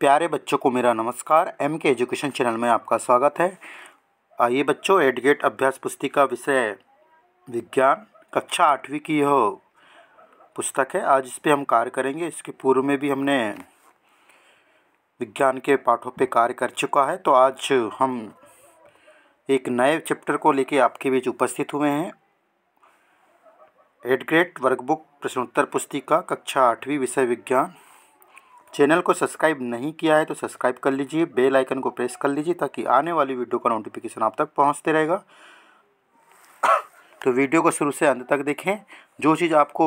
प्यारे बच्चों को मेरा नमस्कार एम के एजुकेशन चैनल में आपका स्वागत है आइए बच्चों एडगेट अभ्यास पुस्तिका विषय विज्ञान कक्षा आठवीं की यह पुस्तक है आज इस पर हम कार्य करेंगे इसके पूर्व में भी हमने विज्ञान के पाठों पे कार्य कर चुका है तो आज हम एक नए चैप्टर को लेके आपके बीच उपस्थित हुए हैं एडग्रेट वर्कबुक प्रश्नोत्तर पुस्तिका कक्षा आठवीं विषय विज्ञान चैनल को सब्सक्राइब नहीं किया है तो सब्सक्राइब कर लीजिए बेल आइकन को प्रेस कर लीजिए ताकि आने वाली वीडियो का नोटिफिकेशन आप तक पहुंचते रहेगा तो वीडियो को शुरू से अंत तक देखें जो चीज़ आपको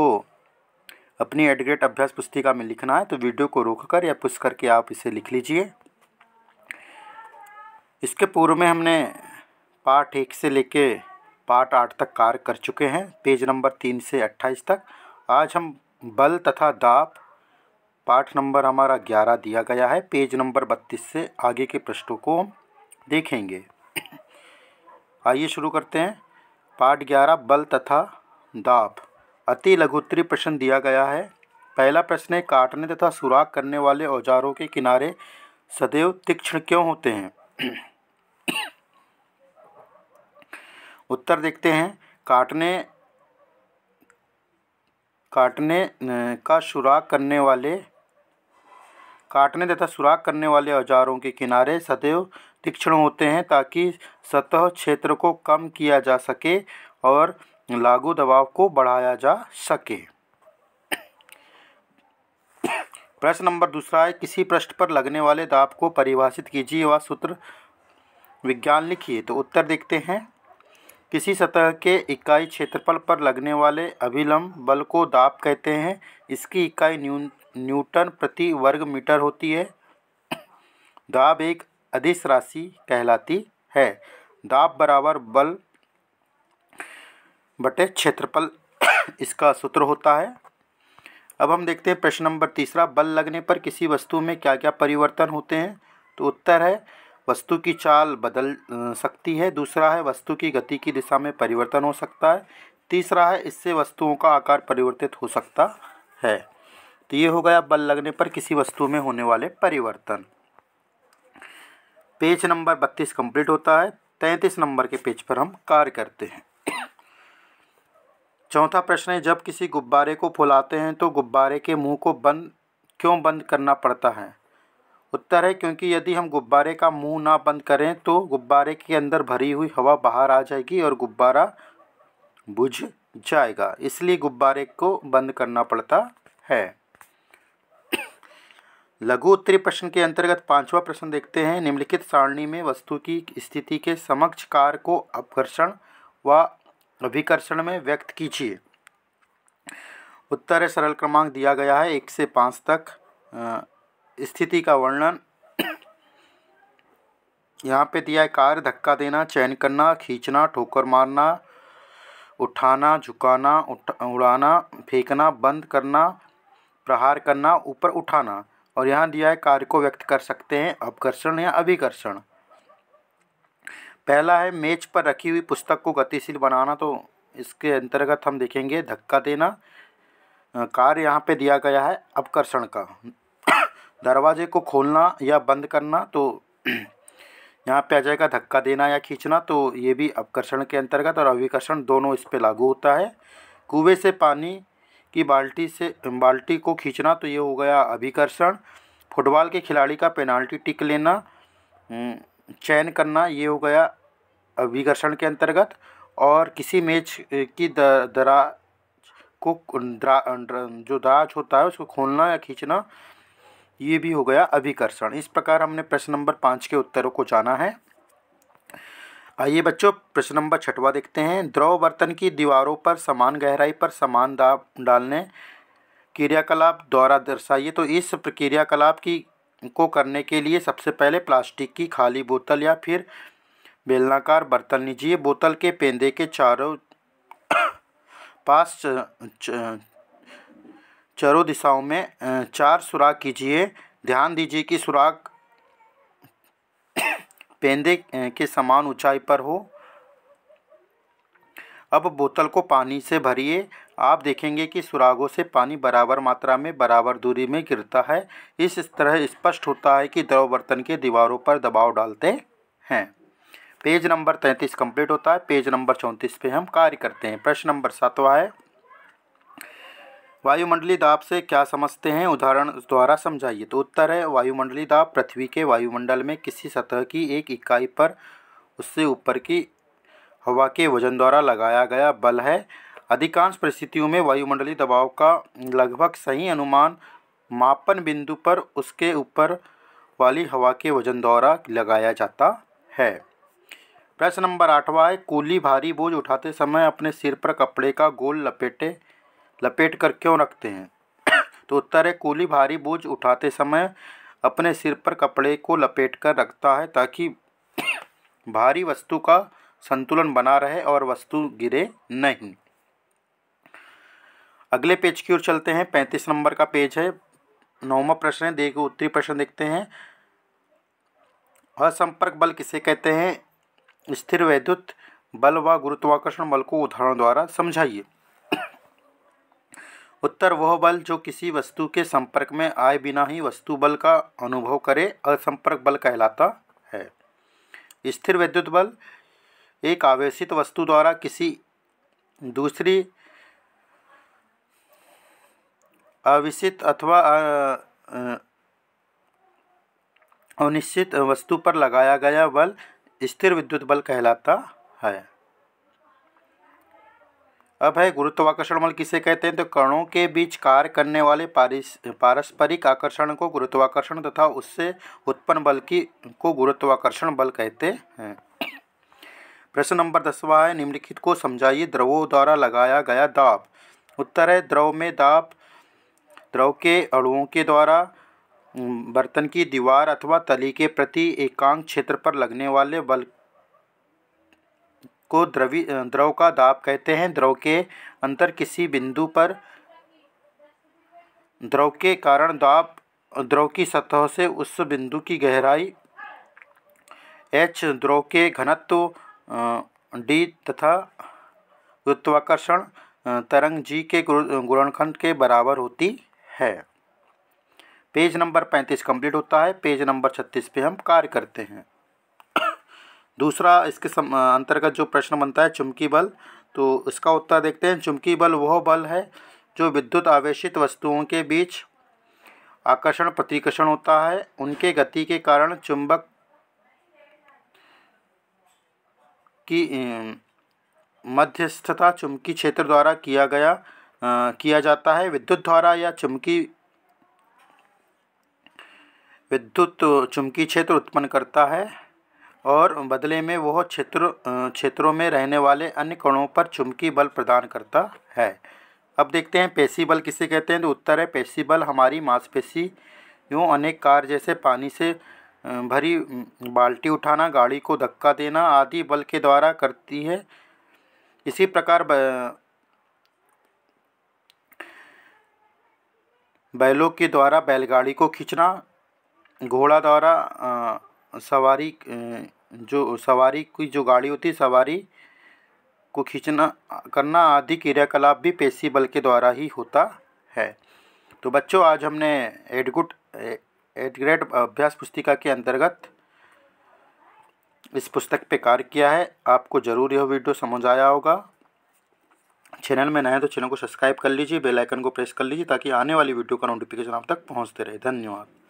अपनी एडग्रेट अभ्यास पुस्तिका में लिखना है तो वीडियो को रोक कर या पुश करके आप इसे लिख लीजिए इसके पूर्व में हमने पार्ट एक से लेके पार्ट आठ तक कार्य कर चुके हैं पेज नंबर तीन से अट्ठाईस तक आज हम बल तथा दाप पाठ नंबर हमारा ग्यारह दिया गया है पेज नंबर बत्तीस से आगे के प्रश्नों को देखेंगे आइए शुरू करते हैं पाठ ग्यारह बल तथा दाब अति लघुत्तरी प्रश्न दिया गया है पहला प्रश्न है काटने तथा सुराख करने वाले औजारों के किनारे सदैव तीक्ष्ण क्यों होते हैं उत्तर देखते हैं काटने काटने का सुराख करने वाले काटने तथा सुराख करने वाले औजारों के किनारे सदैव तीक्ष्ण होते हैं ताकि सतह क्षेत्र को कम किया जा सके और लागू दबाव को बढ़ाया जा सके प्रश्न नंबर दूसरा है किसी पृष्ठ पर लगने वाले दाब को परिभाषित कीजिए व सूत्र विज्ञान लिखिए तो उत्तर देखते हैं किसी सतह के इकाई क्षेत्रफल पर लगने वाले अभिलंब बल को दाब कहते हैं इसकी इकाई न्यून न्यूटन प्रति वर्ग मीटर होती है दाब एक अधिस राशि कहलाती है दाब बराबर बल बटे क्षेत्रफल इसका सूत्र होता है अब हम देखते हैं प्रश्न नंबर तीसरा बल लगने पर किसी वस्तु में क्या क्या परिवर्तन होते हैं तो उत्तर है वस्तु की चाल बदल सकती है दूसरा है वस्तु की गति की दिशा में परिवर्तन हो सकता है तीसरा है इससे वस्तुओं का आकार परिवर्तित हो सकता है तो ये हो गया बल लगने पर किसी वस्तु में होने वाले परिवर्तन पेज नंबर बत्तीस कंप्लीट होता है तैंतीस नंबर के पेज पर हम कार्य करते हैं चौथा प्रश्न है जब किसी गुब्बारे को फुलाते हैं तो गुब्बारे के मुंह को बंद क्यों बंद करना पड़ता है उत्तर है क्योंकि यदि हम गुब्बारे का मुंह ना बंद करें तो गुब्बारे के अंदर भरी हुई हवा बाहर आ जाएगी और गुब्बारा बुझ जाएगा इसलिए गुब्बारे को बंद करना पड़ता है लघु उत्तरी प्रश्न के अंतर्गत पांचवा प्रश्न देखते हैं निम्नलिखित सारणी में वस्तु की स्थिति के समक्ष कार को अपकर्षण व अभिकर्षण में व्यक्त कीजिए उत्तर सरल क्रमांक दिया गया है एक से पाँच तक स्थिति का वर्णन यहाँ पे दिया है कार धक्का देना चयन करना खींचना ठोकर मारना उठाना झुकाना उठ उड़ाना फेंकना बंद करना प्रहार करना ऊपर उठाना और यहाँ दिया है कार्य को व्यक्त कर सकते हैं अपकर्षण या अभिकर्षण पहला है मेज पर रखी हुई पुस्तक को गतिशील बनाना तो इसके अंतर्गत हम देखेंगे धक्का देना कार्य यहाँ पे दिया गया है अपकर्षण का दरवाजे को खोलना या बंद करना तो यहाँ पे आ जाएगा धक्का देना या खींचना तो ये भी अपकर्षण के अंतर्गत और अभिकर्षण दोनों इस पर लागू होता है कुएँ से पानी की बाल्टी से बाल्टी को खींचना तो ये हो गया अभिकर्षण फुटबॉल के खिलाड़ी का पेनाल्टी टिक लेना हम्म, चयन करना ये हो गया अभिकर्षण के अंतर्गत और किसी मैच की दराज को जो दराज होता है उसको खोलना या खींचना ये भी हो गया अभिकर्षण इस प्रकार हमने प्रश्न नंबर पाँच के उत्तरों को जाना है आइए बच्चों प्रश्न नंबर छठवा देखते हैं द्रव बर्तन की दीवारों पर समान गहराई पर समान दाब डालने क्रियाकलाप द्वारा दर्शाइए तो इस क्रियाकलाप की को करने के लिए सबसे पहले प्लास्टिक की खाली बोतल या फिर बेलनाकार बर्तन लीजिए बोतल के पेंदे के चारों पास चारों दिशाओं में चार सुराख कीजिए ध्यान दीजिए कि सुराख पेंदे के समान ऊंचाई पर हो अब बोतल को पानी से भरिए आप देखेंगे कि सुरागों से पानी बराबर मात्रा में बराबर दूरी में गिरता है इस तरह स्पष्ट होता है कि द्रव बर्तन के दीवारों पर दबाव डालते हैं पेज नंबर तैंतीस कंप्लीट होता है पेज नंबर चौंतीस पे हम कार्य करते हैं प्रश्न नंबर सातवा है वायुमंडलीय दाब से क्या समझते हैं उदाहरण द्वारा समझाइए तो उत्तर है वायुमंडलीय दाब पृथ्वी के वायुमंडल में किसी सतह की एक इकाई पर उससे ऊपर की हवा के वजन द्वारा लगाया गया बल है अधिकांश परिस्थितियों में वायुमंडलीय दबाव का लगभग सही अनुमान मापन बिंदु पर उसके ऊपर वाली हवा के वजन द्वारा लगाया जाता है प्रश्न नंबर आठवा है कूली भारी बोझ उठाते समय अपने सिर पर कपड़े का गोल लपेटे लपेट कर क्यों रखते हैं तो उत्तर है कूली भारी बोझ उठाते समय अपने सिर पर कपड़े को लपेट कर रखता है ताकि भारी वस्तु का संतुलन बना रहे और वस्तु गिरे नहीं अगले पेज की ओर चलते हैं पैंतीस नंबर का पेज है नौवा प्रश्न है देखो उत्तरी प्रश्न देखते हैं असंपर्क बल किसे कहते हैं स्थिर वैद्युत बल व गुरुत्वाकर्षण बल को उदाहरण द्वारा समझाइए उत्तर वह बल जो किसी वस्तु के संपर्क में आए बिना ही वस्तु बल का अनुभव करे असंपर्क बल कहलाता है स्थिर विद्युत बल एक आवेशित वस्तु द्वारा किसी दूसरी आवेशित अथवा अनिश्चित वस्तु पर लगाया गया बल स्थिर विद्युत बल कहलाता है अब है गुरुत्वाकर्षण बल किसे कहते हैं तो कणों के बीच कार्य करने वाले पारस्परिक आकर्षण को गुरुत्वाकर्षण तथा उससे उत्पन्न बल की को गुरुत्वाकर्षण बल कहते हैं प्रश्न नंबर दसवा है निम्नलिखित को समझाइए द्रवों द्वारा लगाया गया दाब उत्तर है द्रव में दाब द्रव के अणुओं के द्वारा बर्तन की दीवार अथवा तली के प्रति एकांक क्षेत्र पर लगने वाले बल को द्रवी द्रव का दाब कहते हैं द्रव के अंतर किसी बिंदु पर द्रव के कारण दाब द्रव की सतह से उस बिंदु की गहराई एच द्रव के घनत्व डी तथा गुरुत्वाकर्षण तरंग जी के गुणनखंड के बराबर होती है पेज नंबर पैंतीस कंप्लीट होता है पेज नंबर छत्तीस पे हम कार्य करते हैं दूसरा इसके सम अंतर्गत जो प्रश्न बनता है चुमकी बल तो इसका उत्तर देखते हैं चुमकी बल वह बल है जो विद्युत आवेशित वस्तुओं के बीच आकर्षण प्रतिकर्षण होता है उनके गति के कारण चुंबक की मध्यस्थता चुमकी क्षेत्र द्वारा किया गया आ, किया जाता है विद्युत द्वारा या चुमकी विद्युत चुमकी क्षेत्र उत्पन्न करता है और बदले में वह क्षेत्र क्षेत्रों में रहने वाले अन्य कणों पर चुंबकीय बल प्रदान करता है अब देखते हैं पेशी बल किसे कहते हैं तो उत्तर है पेशी बल हमारी मांसपेशी यूँ अनेक कार जैसे पानी से भरी बाल्टी उठाना गाड़ी को धक्का देना आदि बल के द्वारा करती है इसी प्रकार बैलों के द्वारा बैलगाड़ी को खींचना घोड़ा द्वारा सवारी जो सवारी की जो गाड़ी होती है सवारी को खींचना करना आदि क्रियाकलाप भी पेशी बल के द्वारा ही होता है तो बच्चों आज हमने एडगुट एडग्रेड अभ्यास पुस्तिका के अंतर्गत इस पुस्तक पे कार्य किया है आपको ज़रूर यह वीडियो समझ आया होगा चैनल में नए तो चैनल को सब्सक्राइब कर लीजिए बेल आइकन को प्रेस कर लीजिए ताकि आने वाली वीडियो का नोटिफिकेशन आप तक पहुंचते रहे धन्यवाद